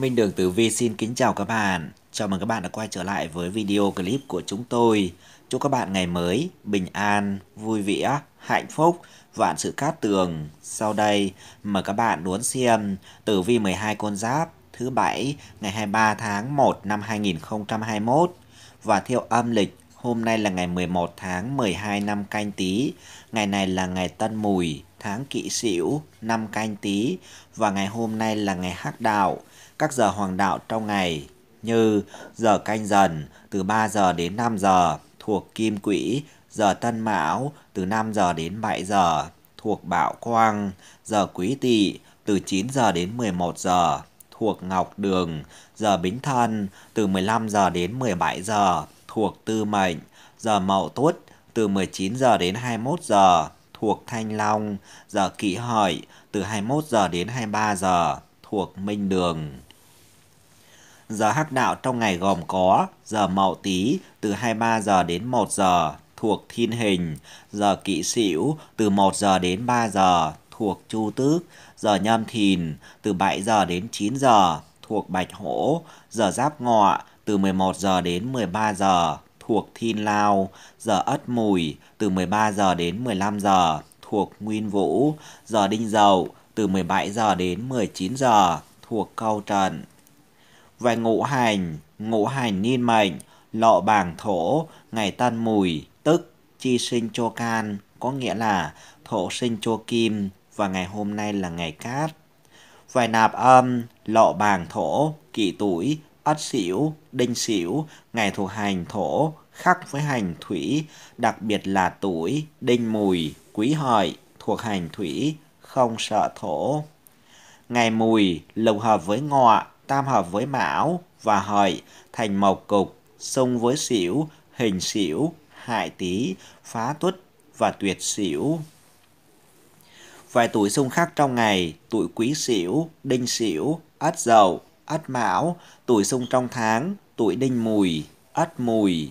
Minh Đường Tử Vi xin kính chào các bạn. Chào mừng các bạn đã quay trở lại với video clip của chúng tôi. Chúc các bạn ngày mới, bình an, vui vẻ, hạnh phúc, vạn sự cát tường. Sau đây, mời các bạn đón xem Tử Vi 12 con giáp thứ Bảy ngày 23 tháng 1 năm 2021 và theo âm lịch Hôm nay là ngày 11 tháng 12 năm canh Tý. ngày này là ngày tân mùi, tháng kỵ sửu năm canh Tý và ngày hôm nay là ngày hắc đạo, các giờ hoàng đạo trong ngày như giờ canh dần từ 3 giờ đến 5 giờ thuộc kim quỹ, giờ tân mão từ 5 giờ đến 7 giờ thuộc bạo quang, giờ quý tỵ từ 9 giờ đến 11 giờ thuộc ngọc đường, giờ bính thân từ 15 giờ đến 17 giờ thuộc tư mệnh, giờ mậu tuất từ 19 giờ đến 21 giờ thuộc thanh long, giờ kỷ hợi từ 21 giờ đến 23 giờ thuộc minh đường. Giờ hắc đạo trong ngày gồm có giờ mậu tý từ 23 giờ đến 1 giờ thuộc thiên hình, giờ kỵ sửu từ 1 giờ đến 3 giờ thuộc chu tước, giờ nhâm thìn từ 7 giờ đến 9 giờ thuộc bạch hổ, giờ giáp ngọ từ 11 giờ đến 13 giờ thuộc thiên lao, giờ ất mùi từ 13 giờ đến 15 giờ thuộc nguyên vũ, giờ đinh dậu từ 17 giờ đến 19 giờ thuộc câu trần và ngũ hành, ngũ hành niên mệnh, lọ bảng thổ, ngày tân mùi, tức chi sinh cho can, có nghĩa là thổ sinh cho kim và ngày hôm nay là ngày cát. Vài nạp âm, lọ bàng thổ, kỷ tuổi, ất xỉu, đinh xỉu, ngày thuộc hành thổ, khắc với hành thủy, đặc biệt là tuổi, đinh mùi, quý hợi, thuộc hành thủy, không sợ thổ. Ngày mùi lồng hợp với ngọ, tam hợp với mão và hợi thành mộc cục, xung với xỉu, hình xỉu, hại tý, phá tuất và tuyệt xỉu. Vài tuổi xung khắc trong ngày, tuổi quý xỉu, đinh xỉu, ất dậu, ất mão, tuổi xung trong tháng, tuổi đinh mùi, ất mùi.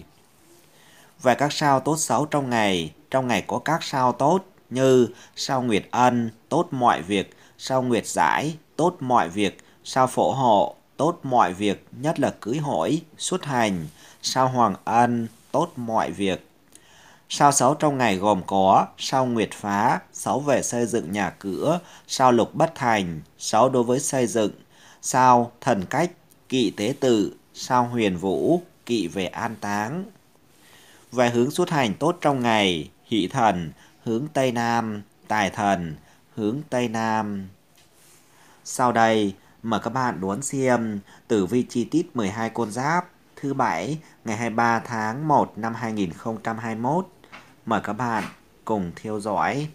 Và các sao tốt xấu trong ngày, trong ngày có các sao tốt như sao nguyệt ân, tốt mọi việc, sao nguyệt giải, tốt mọi việc, sao phổ hộ, tốt mọi việc, nhất là cưới hỏi, xuất hành, sao hoàng ân, tốt mọi việc. Sao xấu trong ngày gồm có sao nguyệt phá, xấu về xây dựng nhà cửa, sao lục bất thành, xấu đối với xây dựng, sao thần cách, kỵ tế tự, sao huyền vũ, kỵ về an táng. Về hướng xuất hành tốt trong ngày, hỷ thần, hướng Tây Nam, tài thần, hướng Tây Nam. Sau đây, Mời các bạn đón xem tử vi chi tiết 12 con giáp thứ Bảy ngày 23 tháng 1 năm 2021. Mời các bạn cùng theo dõi.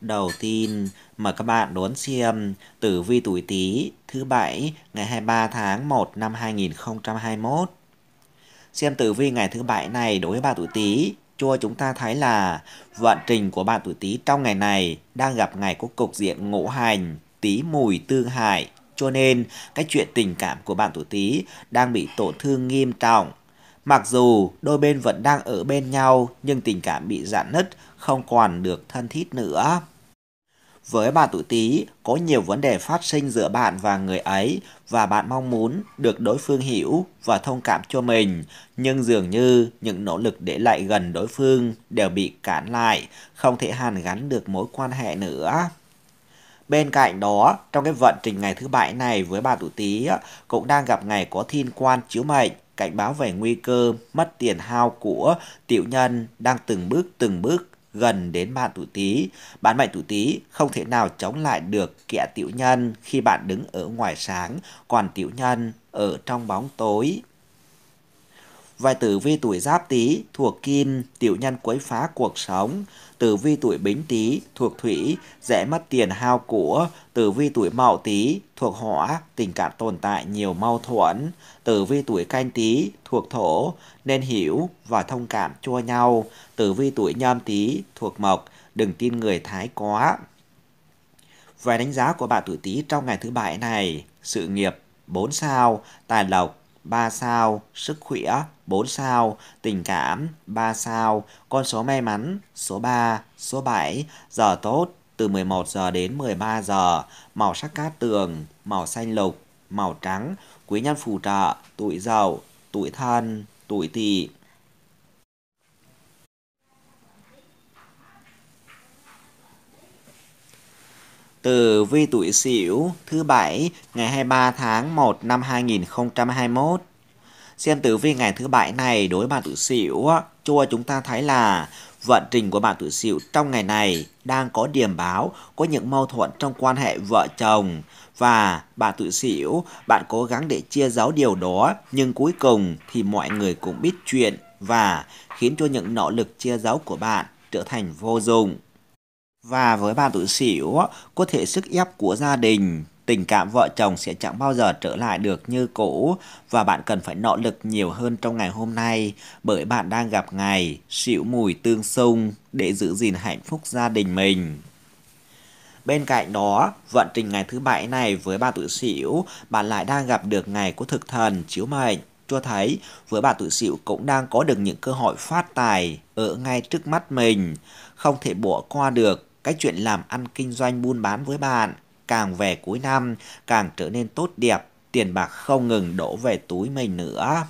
Đầu tiên, mời các bạn đón xem tử vi tuổi Tý thứ Bảy ngày 23 tháng 1 năm 2021. Xem tử vi ngày thứ Bảy này đối với bà tuổi Tý cho chúng ta thấy là vận trình của bạn tuổi Tý trong ngày này đang gặp ngày có cục diện ngũ hành, Tý mùi tương hại, cho nên cái chuyện tình cảm của bạn tuổi Tý đang bị tổn thương nghiêm trọng. Mặc dù đôi bên vẫn đang ở bên nhau nhưng tình cảm bị giãn nứt, không còn được thân thiết nữa. Với bà tuổi Tý, có nhiều vấn đề phát sinh giữa bạn và người ấy và bạn mong muốn được đối phương hiểu và thông cảm cho mình, nhưng dường như những nỗ lực để lại gần đối phương đều bị cản lại, không thể hàn gắn được mối quan hệ nữa. Bên cạnh đó, trong cái vận trình ngày thứ bảy này với bà tuổi Tý cũng đang gặp ngày có thiên quan chiếu mệnh, cảnh báo về nguy cơ mất tiền hao của tiểu nhân đang từng bước từng bước gần đến bạn tuổi Tý. Bạn mệnh tuổi Tý không thể nào chống lại được kẻ tiểu nhân khi bạn đứng ở ngoài sáng, còn tiểu nhân ở trong bóng tối. Vài tử vi tuổi giáp tý thuộc kim tiểu nhân quấy phá cuộc sống tử vi tuổi bính tý thuộc thủy dễ mất tiền hao của tử vi tuổi mậu tý thuộc hỏa tình cảm tồn tại nhiều mâu thuẫn tử vi tuổi canh tý thuộc thổ nên hiểu và thông cảm cho nhau tử vi tuổi nhâm tý thuộc mộc đừng tin người thái quá Vài đánh giá của bạn tuổi tý trong ngày thứ bảy này sự nghiệp 4 sao tài lộc 3 sao, sức khỏe 4 sao, tình cảm 3 sao, con số may mắn số 3, số 7, giờ tốt từ 11 giờ đến 13 giờ, màu sắc cát tường, màu xanh lục, màu trắng, quý nhân phù trợ, tuổi dậu, tuổi thân, tuổi tỵ. tử vi tuổi Sửu thứ bảy ngày 23 tháng 1 năm 2021. Xem tử vi ngày thứ bảy này đối với bạn tuổi Sửu, cho chúng ta thấy là vận trình của bạn tuổi Sửu trong ngày này đang có điểm báo có những mâu thuẫn trong quan hệ vợ chồng và bạn tuổi Sửu, bạn cố gắng để chia giấu điều đó nhưng cuối cùng thì mọi người cũng biết chuyện và khiến cho những nỗ lực chia giấu của bạn trở thành vô dụng. Và với bà tuổi sửu, có thể sức ép của gia đình, tình cảm vợ chồng sẽ chẳng bao giờ trở lại được như cũ và bạn cần phải nỗ lực nhiều hơn trong ngày hôm nay bởi bạn đang gặp ngày xỉu mùi tương xung để giữ gìn hạnh phúc gia đình mình. Bên cạnh đó, vận trình ngày thứ bảy này với bà tuổi sửu, bạn lại đang gặp được ngày của thực thần chiếu mệnh cho thấy với bà tuổi sửu cũng đang có được những cơ hội phát tài ở ngay trước mắt mình, không thể bỏ qua được cái chuyện làm ăn kinh doanh buôn bán với bạn càng về cuối năm càng trở nên tốt đẹp, tiền bạc không ngừng đổ về túi mình nữa.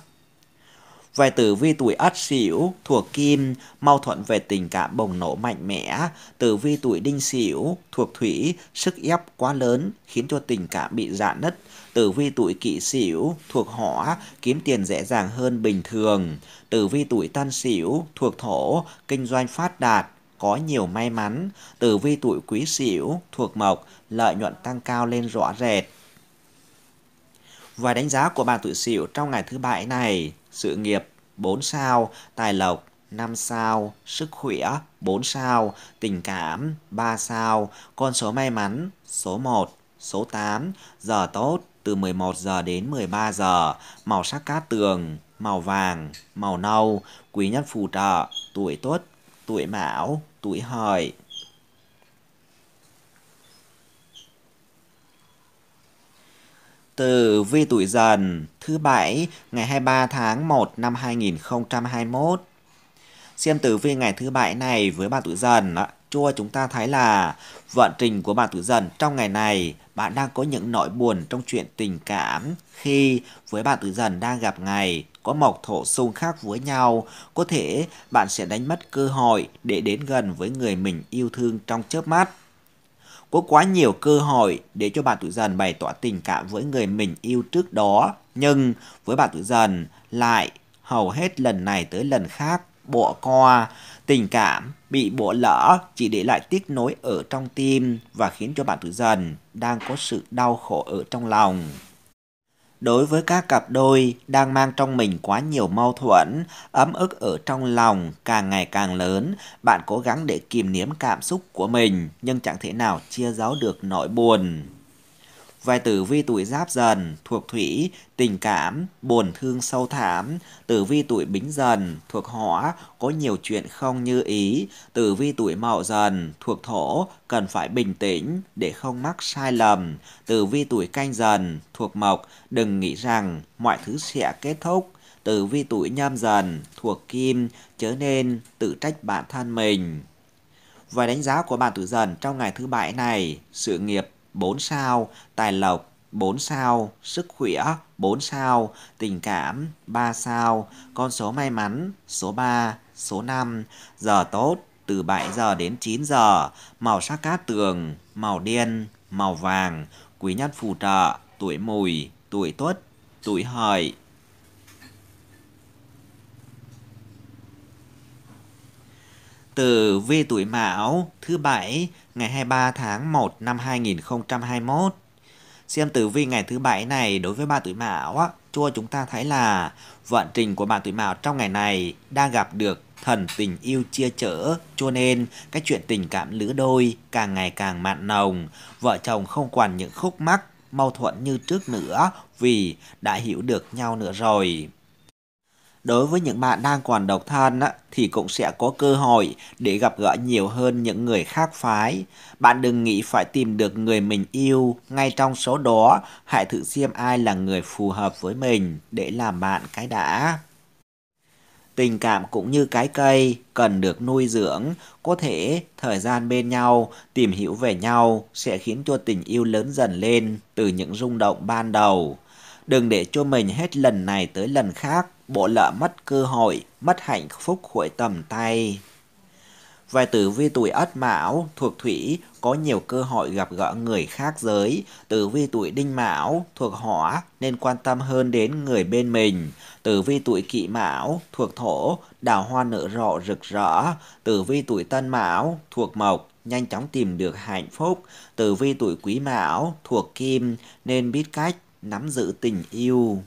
Về tử vi tuổi ất sửu thuộc kim, mâu thuẫn về tình cảm bùng nổ mạnh mẽ. Tử vi tuổi đinh sửu thuộc thủy, sức ép quá lớn khiến cho tình cảm bị dạn nứt. Tử vi tuổi kỷ sửu thuộc hỏa, kiếm tiền dễ dàng hơn bình thường. Tử vi tuổi tân sửu thuộc thổ, kinh doanh phát đạt có nhiều may mắn, tử vi tuổi quý sửu, thuộc mộc, lợi nhuận tăng cao lên rõ rệt. Và đánh giá của bạn tuổi sửu trong ngày thứ bảy này, sự nghiệp 4 sao, tài lộc 5 sao, sức khỏe 4 sao, tình cảm 3 sao, con số may mắn số 1, số 8, giờ tốt từ 11 giờ đến 13 giờ, màu sắc cát tường, màu vàng, màu nâu, quý nhân phù trợ, tuổi tuất, tuổi mão, tuổi hợi Từ vi tuổi dần thứ bảy ngày 23 tháng 1 năm 2021. Xem tử vi ngày thứ bảy này với bạn tuổi dần đó, cho chúng ta thấy là vận trình của bạn tuổi Dần trong ngày này bạn đang có những nỗi buồn trong chuyện tình cảm khi với bạn tuổi Dần đang gặp ngày có mộc thổ xung khắc với nhau, có thể bạn sẽ đánh mất cơ hội để đến gần với người mình yêu thương trong chớp mắt. Có quá nhiều cơ hội để cho bạn tuổi Dần bày tỏ tình cảm với người mình yêu trước đó, nhưng với bạn tuổi Dần lại hầu hết lần này tới lần khác bỏ qua tình cảm bị bỏ lỡ chỉ để lại tiếc nối ở trong tim và khiến cho bạn tử dần đang có sự đau khổ ở trong lòng đối với các cặp đôi đang mang trong mình quá nhiều mâu thuẫn ấm ức ở trong lòng càng ngày càng lớn bạn cố gắng để kìm nếm cảm xúc của mình nhưng chẳng thể nào chia giấu được nỗi buồn Vai tử vi tuổi giáp dần thuộc thủy, tình cảm, buồn thương sâu thảm. Tử vi tuổi bính dần thuộc hỏa, có nhiều chuyện không như ý. Tử vi tuổi mậu dần thuộc thổ, cần phải bình tĩnh để không mắc sai lầm. Tử vi tuổi canh dần thuộc mộc, đừng nghĩ rằng mọi thứ sẽ kết thúc. Tử vi tuổi nhâm dần thuộc kim, chớ nên tự trách bản thân mình. Và đánh giá của bạn tuổi dần trong ngày thứ bảy này, sự nghiệp 4 sao, tài lộc 4 sao, sức khỏe 4 sao, tình cảm 3 sao, con số may mắn số 3, số 5, giờ tốt từ 7 giờ đến 9 giờ, màu sắc cát tường, màu đen, màu vàng, quý nhân phù trợ, tuổi mùi, tuổi tuất, tuổi hợi. từ vi tuổi mão thứ bảy ngày 23 tháng 1 năm 2021. Xem tử vi ngày thứ bảy này đối với bà tuổi Mão á, chua chúng ta thấy là vận trình của bạn tuổi Mão trong ngày này đang gặp được thần tình yêu chia chở cho nên cái chuyện tình cảm lứa đôi càng ngày càng mặn nồng vợ chồng không còn những khúc mắc mâu thuẫn như trước nữa vì đã hiểu được nhau nữa rồi đối với những bạn đang còn độc thân á, thì cũng sẽ có cơ hội để gặp gỡ nhiều hơn những người khác phái. Bạn đừng nghĩ phải tìm được người mình yêu, ngay trong số đó hãy thử xem ai là người phù hợp với mình để làm bạn cái đã. Tình cảm cũng như cái cây cần được nuôi dưỡng, có thể thời gian bên nhau, tìm hiểu về nhau sẽ khiến cho tình yêu lớn dần lên từ những rung động ban đầu. Đừng để cho mình hết lần này tới lần khác bộ lỡ mất cơ hội, mất hạnh phúc khỏi tầm tay. vài tử vi tuổi Ất Mão thuộc Thủy có nhiều cơ hội gặp gỡ người khác giới, tử vi tuổi Đinh Mão thuộc Hỏa nên quan tâm hơn đến người bên mình, tử vi tuổi Kỵ Mão thuộc Thổ đào hoa nở rộ rực rỡ, tử vi tuổi Tân Mão thuộc Mộc nhanh chóng tìm được hạnh phúc, tử vi tuổi Quý Mão thuộc Kim nên biết cách nắm giữ tình yêu.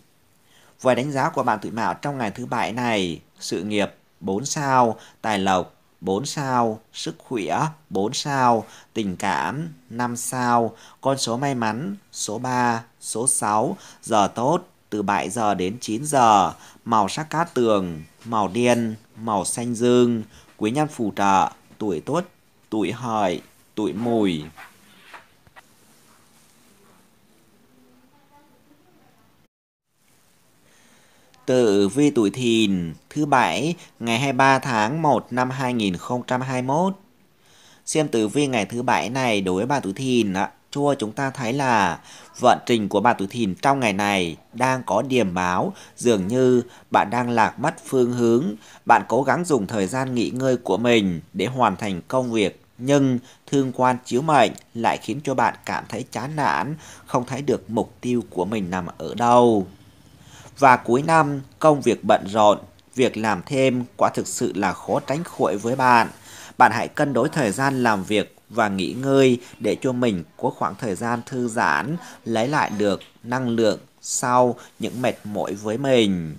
Với đánh giá của bạn tuổi mão trong ngày thứ bảy này, sự nghiệp 4 sao, tài lộc 4 sao, sức khỏe 4 sao, tình cảm 5 sao, con số may mắn số 3, số 6, giờ tốt từ 7 giờ đến 9 giờ, màu sắc cát tường, màu đen, màu xanh dương, quý nhân phù trợ, tuổi tốt, tuổi hợi, tuổi mùi. Tử vi tuổi thìn thứ bảy ngày 23 tháng 1 năm 2021. Xem tử vi ngày thứ bảy này đối với bà tuổi thìn ạ. Chua chúng ta thấy là vận trình của bà tuổi thìn trong ngày này đang có điểm báo dường như bạn đang lạc mất phương hướng. Bạn cố gắng dùng thời gian nghỉ ngơi của mình để hoàn thành công việc nhưng thương quan chiếu mệnh lại khiến cho bạn cảm thấy chán nản, không thấy được mục tiêu của mình nằm ở đâu. Và cuối năm, công việc bận rộn, việc làm thêm quả thực sự là khó tránh khỏi với bạn. Bạn hãy cân đối thời gian làm việc và nghỉ ngơi để cho mình có khoảng thời gian thư giãn, lấy lại được năng lượng sau những mệt mỏi với mình.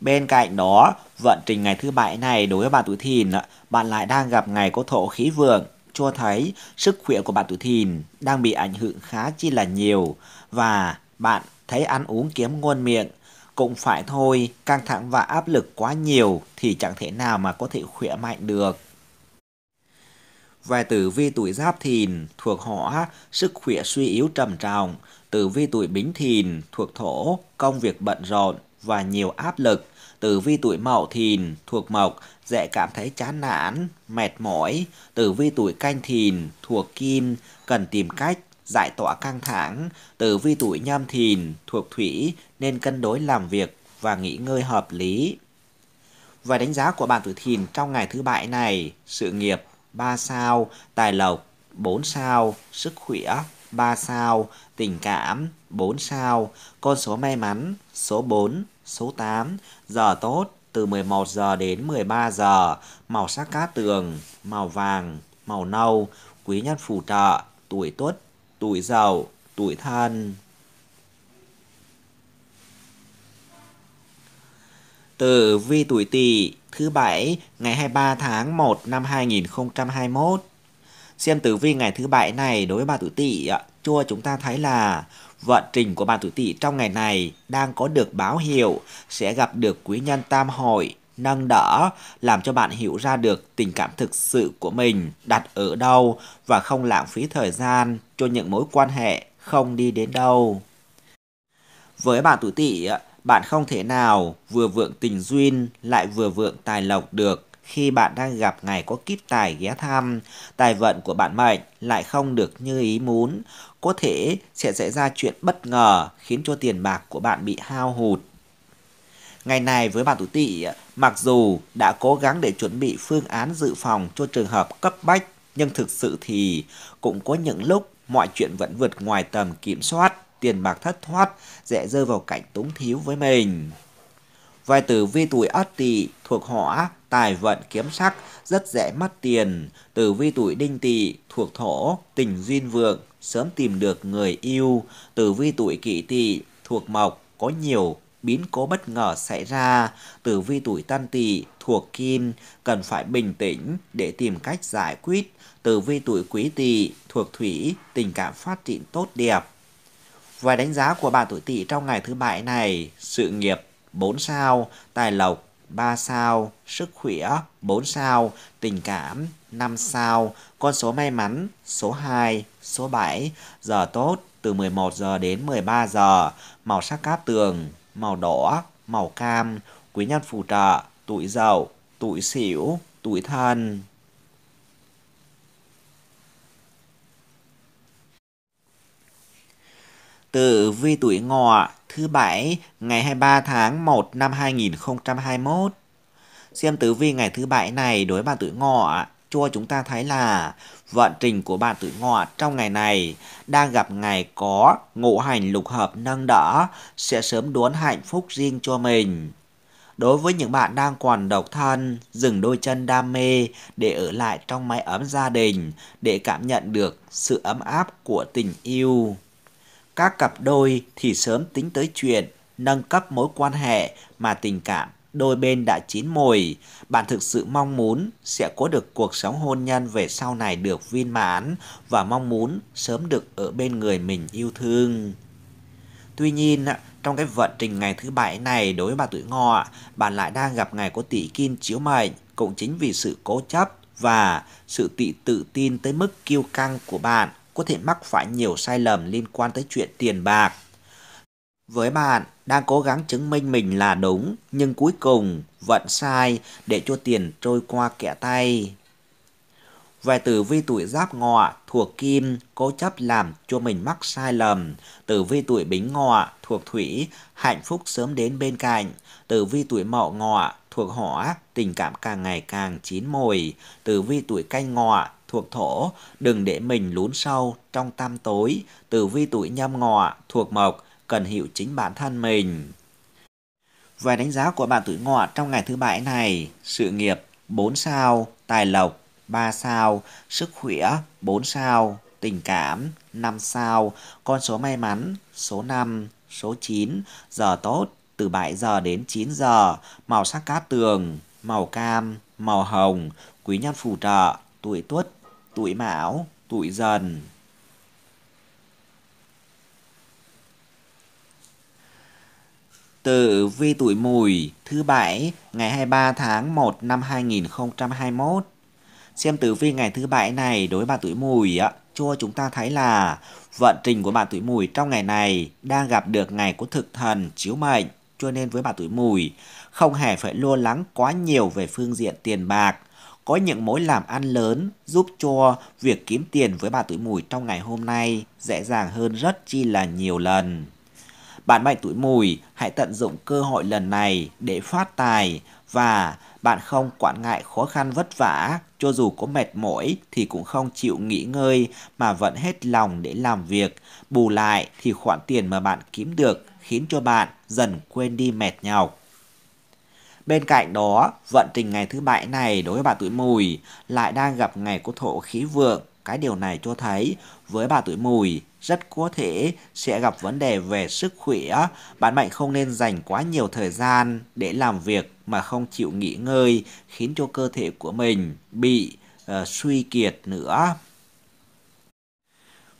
Bên cạnh đó, vận trình ngày thứ bảy này đối với bạn tuổi thìn, bạn lại đang gặp ngày có thổ khí vượng, cho thấy sức khỏe của bạn tuổi thìn đang bị ảnh hưởng khá chi là nhiều và bạn thấy ăn uống kiếm ngon miệng. Cũng phải thôi, căng thẳng và áp lực quá nhiều thì chẳng thể nào mà có thể khỏe mạnh được. Về tử vi tuổi giáp thìn thuộc hỏa, sức khỏe suy yếu trầm trọng. Tử vi tuổi bính thìn thuộc thổ, công việc bận rộn và nhiều áp lực. Tử vi tuổi mậu thìn thuộc mộc, dễ cảm thấy chán nản, mệt mỏi. Tử vi tuổi canh thìn thuộc kim, cần tìm cách giải tỏa căng thẳng, từ vi tuổi nhâm thìn thuộc thủy nên cân đối làm việc và nghỉ ngơi hợp lý. Và đánh giá của bạn tuổi thìn trong ngày thứ bảy này, sự nghiệp 3 sao, tài lộc 4 sao, sức khỏe 3 sao, tình cảm 4 sao, con số may mắn số 4, số 8, giờ tốt từ 11 giờ đến 13 giờ, màu sắc cá tường, màu vàng, màu nâu, quý nhân phù trợ, tuổi tuất tuổi giàu, tuổi than. Tử vi tuổi Tỵ thứ bảy ngày 23 tháng 1 năm 2021. Xem tử vi ngày thứ bảy này đối với bà tuổi Tỵ chua chúng ta thấy là vận trình của bà tuổi Tỵ trong ngày này đang có được báo hiệu sẽ gặp được quý nhân tam hội nâng đỡ làm cho bạn hiểu ra được tình cảm thực sự của mình đặt ở đâu và không lãng phí thời gian cho những mối quan hệ không đi đến đâu. Với bạn tuổi tỵ, bạn không thể nào vừa vượng tình duyên lại vừa vượng tài lộc được khi bạn đang gặp ngày có kiếp tài ghé thăm, tài vận của bạn mệnh lại không được như ý muốn, có thể sẽ xảy ra chuyện bất ngờ khiến cho tiền bạc của bạn bị hao hụt. Ngày này với bạn tuổi tỵ, Mặc dù đã cố gắng để chuẩn bị phương án dự phòng cho trường hợp cấp bách, nhưng thực sự thì cũng có những lúc mọi chuyện vẫn vượt ngoài tầm kiểm soát, tiền bạc thất thoát, dễ rơi vào cảnh túng thiếu với mình. Vài tử vi tuổi ất tỵ thuộc hỏa, tài vận kiếm sắc, rất dễ mất tiền. Tử vi tuổi đinh tỵ thuộc thổ, tình duyên vượng, sớm tìm được người yêu. Tử vi tuổi kỷ tỵ thuộc mộc, có nhiều biến cố bất ngờ xảy ra, tử vi tuổi tân tỵ thuộc kim cần phải bình tĩnh để tìm cách giải quyết, tử vi tuổi quý tỵ thuộc thủy tình cảm phát triển tốt đẹp. Và đánh giá của bạn tuổi tỵ trong ngày thứ bảy này, sự nghiệp 4 sao, tài lộc 3 sao, sức khỏe 4 sao, tình cảm 5 sao, con số may mắn số 2, số 7, giờ tốt từ 11 giờ đến 13 giờ, màu sắc cát tường màu đỏ, màu cam, quý nhân phù trợ, tuổi dậu, tuổi sửu, tuổi thân. Tử vi tuổi ngọ thứ bảy ngày 23 tháng 1 năm 2021. Xem tử vi ngày thứ bảy này đối với bạn tuổi ngọ cho chúng ta thấy là vận trình của bạn tuổi ngọ trong ngày này đang gặp ngày có ngũ hành lục hợp nâng đỡ sẽ sớm đốn hạnh phúc riêng cho mình. Đối với những bạn đang còn độc thân, dừng đôi chân đam mê để ở lại trong mái ấm gia đình để cảm nhận được sự ấm áp của tình yêu. Các cặp đôi thì sớm tính tới chuyện nâng cấp mối quan hệ mà tình cảm đôi bên đã chín mồi. Bạn thực sự mong muốn sẽ có được cuộc sống hôn nhân về sau này được viên mãn và mong muốn sớm được ở bên người mình yêu thương. Tuy nhiên, trong cái vận trình ngày thứ bảy này đối với bà tuổi ngọ, bạn lại đang gặp ngày có tỷ kim chiếu mệnh, cũng chính vì sự cố chấp và sự tự tự tin tới mức kiêu căng của bạn có thể mắc phải nhiều sai lầm liên quan tới chuyện tiền bạc với bạn đang cố gắng chứng minh mình là đúng nhưng cuối cùng vẫn sai để cho tiền trôi qua kẻ tay. Về tử vi tuổi giáp ngọ thuộc kim cố chấp làm cho mình mắc sai lầm. Tử vi tuổi bính ngọ thuộc thủy hạnh phúc sớm đến bên cạnh. Tử vi tuổi mậu ngọ thuộc hỏa tình cảm càng ngày càng chín mồi. Tử vi tuổi canh ngọ thuộc thổ đừng để mình lún sâu trong tam tối. Tử vi tuổi nhâm ngọ thuộc mộc cần hiểu chính bản thân mình. Về đánh giá của bạn tuổi ngọ trong ngày thứ bảy này, sự nghiệp 4 sao, tài lộc 3 sao, sức khỏe 4 sao, tình cảm 5 sao, con số may mắn số 5, số 9, giờ tốt từ 7 giờ đến 9 giờ, màu sắc cát tường, màu cam, màu hồng, quý nhân phù trợ, tuổi tuất, tuổi mão, tuổi dần. Tử vi tuổi mùi thứ bảy ngày 23 tháng 1 năm 2021. Xem tử vi ngày thứ bảy này đối với bạn tuổi mùi á, cho chúng ta thấy là vận trình của bạn tuổi mùi trong ngày này đang gặp được ngày của thực thần chiếu mệnh, cho nên với bạn tuổi mùi không hề phải lo lắng quá nhiều về phương diện tiền bạc. Có những mối làm ăn lớn giúp cho việc kiếm tiền với bạn tuổi mùi trong ngày hôm nay dễ dàng hơn rất chi là nhiều lần. Bạn bảy tuổi mùi, hãy tận dụng cơ hội lần này để phát tài và bạn không quản ngại khó khăn vất vả, cho dù có mệt mỏi thì cũng không chịu nghỉ ngơi mà vẫn hết lòng để làm việc. Bù lại thì khoản tiền mà bạn kiếm được khiến cho bạn dần quên đi mệt nhọc. Bên cạnh đó, vận trình ngày thứ bảy này đối với bạn tuổi mùi lại đang gặp ngày của thổ khí vượng cái điều này cho thấy với bà tuổi mùi rất có thể sẽ gặp vấn đề về sức khỏe. Bạn mệnh không nên dành quá nhiều thời gian để làm việc mà không chịu nghỉ ngơi khiến cho cơ thể của mình bị uh, suy kiệt nữa.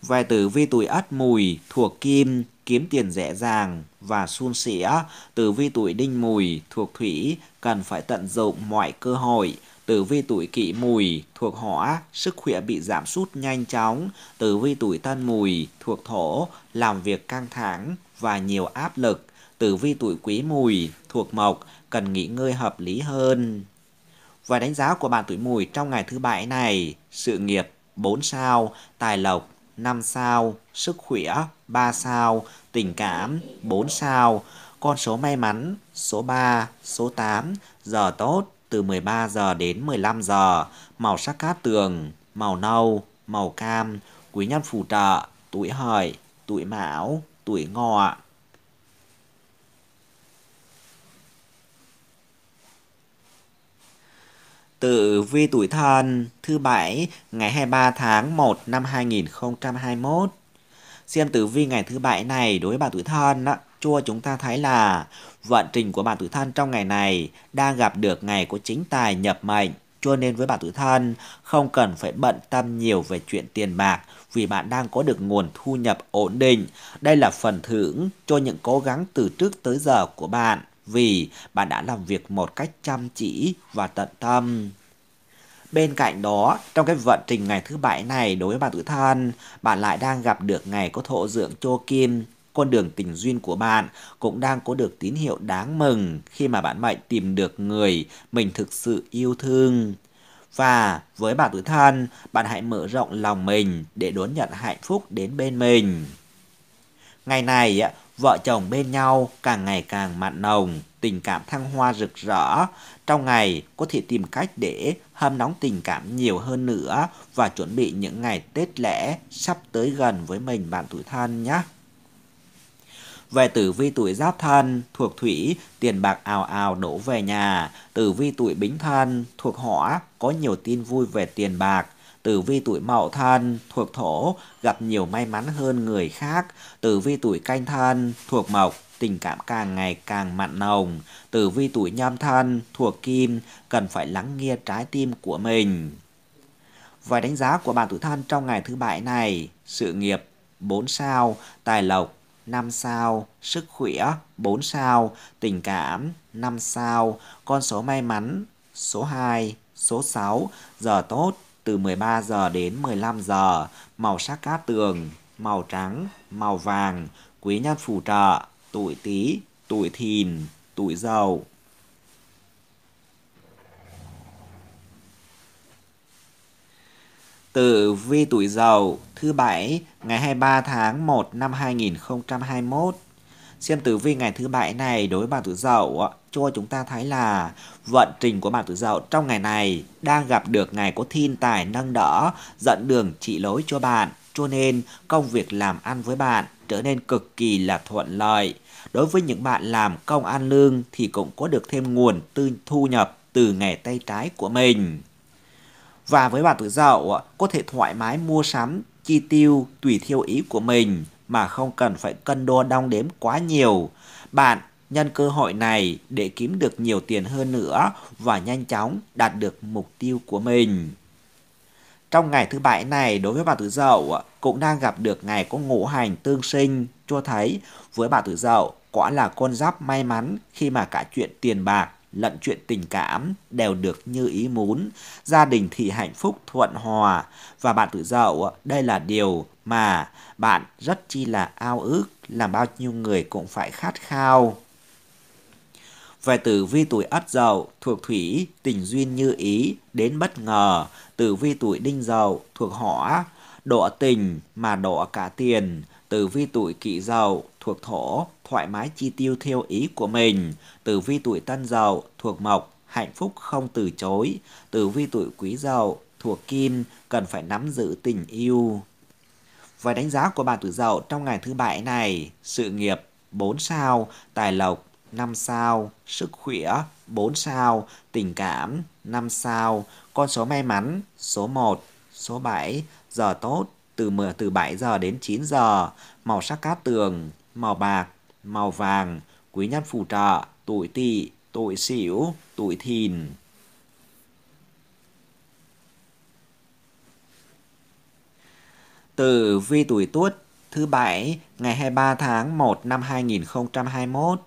Về tử vi tuổi ất mùi thuộc kim kiếm tiền dễ dàng và suôn sẻ. Tử vi tuổi đinh mùi thuộc thủy cần phải tận dụng mọi cơ hội Tử vi tuổi kỷ mùi thuộc hỏa, sức khỏe bị giảm sút nhanh chóng. Tử vi tuổi tân mùi thuộc thổ, làm việc căng thẳng và nhiều áp lực. Tử vi tuổi quý mùi thuộc mộc, cần nghỉ ngơi hợp lý hơn. Và đánh giá của bạn tuổi mùi trong ngày thứ bảy này, sự nghiệp 4 sao, tài lộc 5 sao, sức khỏe 3 sao, tình cảm 4 sao, con số may mắn số 3, số 8, giờ tốt từ 13 giờ đến 15 giờ, màu sắc cát tường, màu nâu, màu cam, quý nhân phù trợ, tuổi hợi, tuổi mão, tuổi ngọ. Tử vi tuổi thân thứ bảy ngày 23 tháng 1 năm 2021. Xem tử vi ngày thứ bảy này đối với bà tuổi thân đó chua chúng ta thấy là vận trình của bản tử thân trong ngày này đang gặp được ngày của chính tài nhập mệnh. Cho nên với bạn tử thân, không cần phải bận tâm nhiều về chuyện tiền bạc vì bạn đang có được nguồn thu nhập ổn định. Đây là phần thưởng cho những cố gắng từ trước tới giờ của bạn vì bạn đã làm việc một cách chăm chỉ và tận tâm. Bên cạnh đó, trong cái vận trình ngày thứ bảy này đối với bạn tử thân, bạn lại đang gặp được ngày có thổ dưỡng cho kim con đường tình duyên của bạn cũng đang có được tín hiệu đáng mừng khi mà bạn mệnh tìm được người mình thực sự yêu thương. Và với bạn tuổi thân, bạn hãy mở rộng lòng mình để đón nhận hạnh phúc đến bên mình. Ngày này, vợ chồng bên nhau càng ngày càng mặn nồng, tình cảm thăng hoa rực rỡ. Trong ngày có thể tìm cách để hâm nóng tình cảm nhiều hơn nữa và chuẩn bị những ngày Tết lễ sắp tới gần với mình bạn tuổi thân nhé. Về tử vi tuổi giáp thân, thuộc thủy, tiền bạc ào ào đổ về nhà. Tử vi tuổi bính thân, thuộc hỏa, có nhiều tin vui về tiền bạc. Tử vi tuổi mậu thân thuộc thổ gặp nhiều may mắn hơn người khác. Tử vi tuổi canh thân thuộc mộc tình cảm càng ngày càng mặn nồng. Tử vi tuổi nhâm thân thuộc kim cần phải lắng nghe trái tim của mình. và đánh giá của bạn tuổi thân trong ngày thứ bảy này, sự nghiệp 4 sao, tài lộc 5 sao, sức khỏe 4 sao, tình cảm 5 sao, con số may mắn số 2, số 6, giờ tốt từ 13 giờ đến 15 giờ, màu sắc cát tường, màu trắng, màu vàng, quý nhân phù trợ, tuổi Tý, tuổi Thìn, tuổi Dậu. tử vi tuổi dậu thứ bảy ngày 23 tháng 1 năm 2021. Xem tử vi ngày thứ bảy này đối với bạn tuổi dậu cho chúng ta thấy là vận trình của bạn tuổi dậu trong ngày này đang gặp được ngày có thiên tài nâng đỡ dẫn đường chỉ lối cho bạn cho nên công việc làm ăn với bạn trở nên cực kỳ là thuận lợi. Đối với những bạn làm công ăn lương thì cũng có được thêm nguồn tư thu nhập từ nghề tay trái của mình. Và với bạn tuổi dậu, có thể thoải mái mua sắm, chi tiêu tùy theo ý của mình mà không cần phải cân đo đong đếm quá nhiều. Bạn nhân cơ hội này để kiếm được nhiều tiền hơn nữa và nhanh chóng đạt được mục tiêu của mình. Trong ngày thứ bảy này đối với bạn tuổi dậu cũng đang gặp được ngày có ngũ hành tương sinh cho thấy với bạn tuổi dậu quả là con giáp may mắn khi mà cả chuyện tiền bạc lẫn chuyện tình cảm đều được như ý muốn, gia đình thì hạnh phúc thuận hòa và bạn tự dậu đây là điều mà bạn rất chi là ao ước, làm bao nhiêu người cũng phải khát khao. Về tử vi tuổi ất dậu thuộc thủy, tình duyên như ý, đến bất ngờ, tử vi tuổi đinh dậu thuộc hỏa, độ tình mà độ cả tiền, từ vi tuổi kỵ dậu thuộc thổ, thoải mái chi tiêu theo ý của mình. từ vi tuổi tân dậu thuộc mộc, hạnh phúc không từ chối. từ vi tuổi quý dậu thuộc kim, cần phải nắm giữ tình yêu. Và đánh giá của bạn tuổi dậu trong ngày thứ bảy này, sự nghiệp 4 sao, tài lộc 5 sao, sức khỏe 4 sao, tình cảm 5 sao, con số may mắn số 1, số 7, giờ tốt từ từ 7 giờ đến 9 giờ, màu sắc cát tường, màu bạc, màu vàng, quý nhân phù trợ, tuổi tỵ, tuổi sửu, tuổi thìn. từ vi tuổi Tuất thứ bảy ngày 23 tháng 1 năm 2021.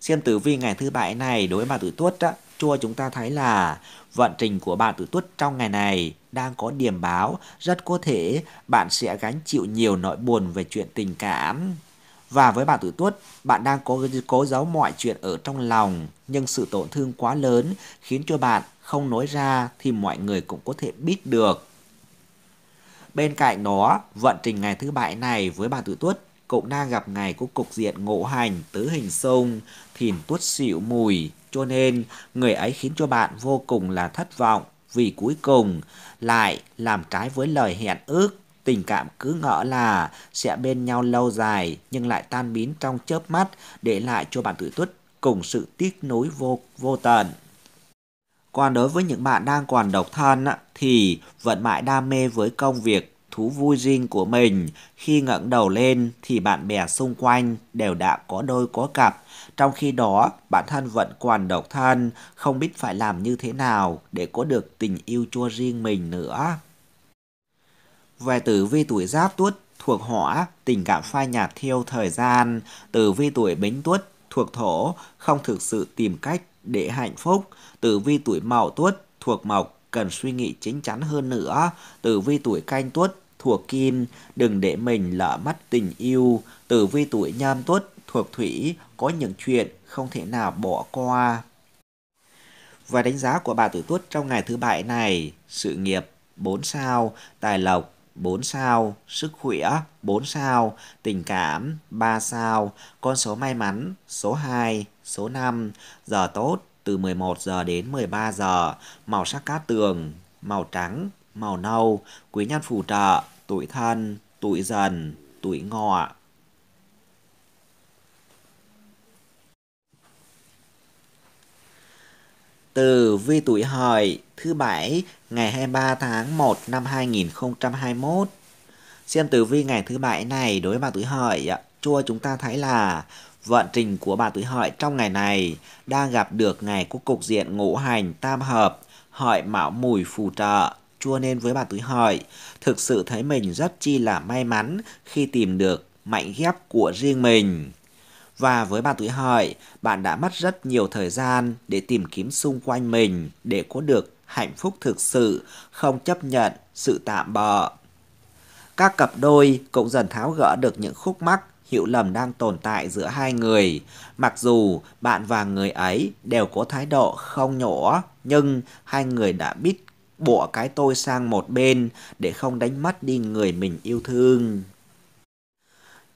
Xem tử vi ngày thứ bảy này đối với bạn tuổi Tuất á, chua chúng ta thấy là vận trình của bạn tuổi Tuất trong ngày này đang có điểm báo, rất có thể bạn sẽ gánh chịu nhiều nỗi buồn về chuyện tình cảm. Và với bạn tử tuất, bạn đang có cố giấu mọi chuyện ở trong lòng, nhưng sự tổn thương quá lớn khiến cho bạn không nói ra thì mọi người cũng có thể biết được. Bên cạnh đó, vận trình ngày thứ bảy này với bạn tử tuất cũng đang gặp ngày của cục diện ngộ hành tứ hình xung, thìn tuất xỉu mùi, cho nên người ấy khiến cho bạn vô cùng là thất vọng vì cuối cùng lại làm trái với lời hẹn ước. Tình cảm cứ ngỡ là sẽ bên nhau lâu dài nhưng lại tan biến trong chớp mắt để lại cho bạn tuổi tuất cùng sự tiếc nối vô, vô tận. Còn đối với những bạn đang còn độc thân thì vẫn mãi đam mê với công việc thú vui riêng của mình. Khi ngẩng đầu lên thì bạn bè xung quanh đều đã có đôi có cặp. Trong khi đó, bản thân vẫn còn độc thân, không biết phải làm như thế nào để có được tình yêu cho riêng mình nữa. Về tử vi tuổi giáp tuất thuộc hỏa, tình cảm phai nhạt theo thời gian. Tử vi tuổi bính tuất thuộc thổ, không thực sự tìm cách để hạnh phúc. Tử vi tuổi mậu tuất thuộc mộc, cần suy nghĩ chính chắn hơn nữa. Tử vi tuổi canh tuất thuộc kim, đừng để mình lỡ mắt tình yêu, tử vi tuổi nhâm tuất thuộc thủy có những chuyện không thể nào bỏ qua. Và đánh giá của bà tử tuất trong ngày thứ bảy này, sự nghiệp 4 sao, tài lộc 4 sao, sức khỏe 4 sao, tình cảm 3 sao, con số may mắn số 2, số 5, giờ tốt từ 11 giờ đến 13 giờ, màu sắc cát tường, màu trắng, màu nâu, quý nhân phù trợ, tuổi thân, tuổi dần, tuổi ngọ. Từ vi tuổi hợi thứ bảy ngày 23 tháng 1 năm 2021. Xem tử vi ngày thứ bảy này đối với bà tuổi hợi Chua chúng ta thấy là vận trình của bà tuổi hợi trong ngày này đang gặp được ngày của cục diện ngũ hành tam hợp hợi mão mùi phù trợ chua nên với bà Túi Hợi. Thực sự thấy mình rất chi là may mắn khi tìm được mạnh ghép của riêng mình. Và với bà tuổi Hợi, bạn đã mất rất nhiều thời gian để tìm kiếm xung quanh mình để có được hạnh phúc thực sự, không chấp nhận sự tạm bợ. Các cặp đôi cũng dần tháo gỡ được những khúc mắc hiểu lầm đang tồn tại giữa hai người. Mặc dù bạn và người ấy đều có thái độ không nhổ, nhưng hai người đã biết bỏ cái tôi sang một bên để không đánh mất đi người mình yêu thương.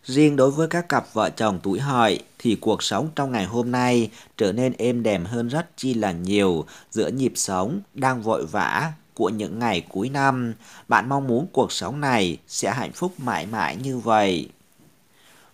Riêng đối với các cặp vợ chồng tuổi hợi thì cuộc sống trong ngày hôm nay trở nên êm đềm hơn rất chi là nhiều giữa nhịp sống đang vội vã của những ngày cuối năm. Bạn mong muốn cuộc sống này sẽ hạnh phúc mãi mãi như vậy.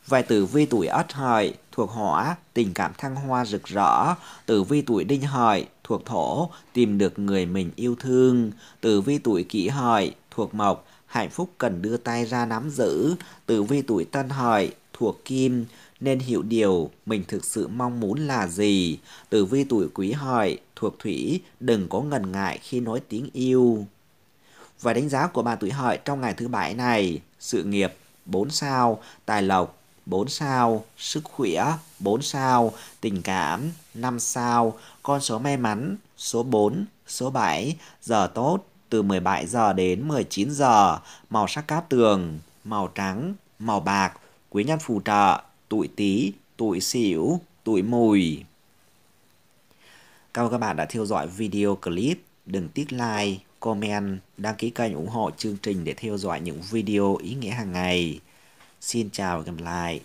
Vài tử vi tuổi ất hợi thuộc hỏa, tình cảm thăng hoa rực rỡ. Tử vi tuổi đinh hợi thuộc thổ, tìm được người mình yêu thương. Tử vi tuổi kỷ hợi thuộc mộc, hạnh phúc cần đưa tay ra nắm giữ. Tử vi tuổi tân hợi thuộc kim, nên hiểu điều mình thực sự mong muốn là gì. Tử vi tuổi quý hợi thuộc thủy, đừng có ngần ngại khi nói tiếng yêu. Và đánh giá của bà tuổi hợi trong ngày thứ bảy này, sự nghiệp 4 sao, tài lộc 4 sao, sức khỏe 4 sao, tình cảm 5 sao, con số may mắn số 4, số 7, giờ tốt từ 17 giờ đến 19 giờ, màu sắc cát tường, màu trắng, màu bạc, quý nhân phù trợ, tuổi Tý, tuổi Sửu, tuổi Mùi. Cảm ơn các bạn đã theo dõi video clip. Đừng tiếc like, comment, đăng ký kênh ủng hộ chương trình để theo dõi những video ý nghĩa hàng ngày. Xin chào và gặp lại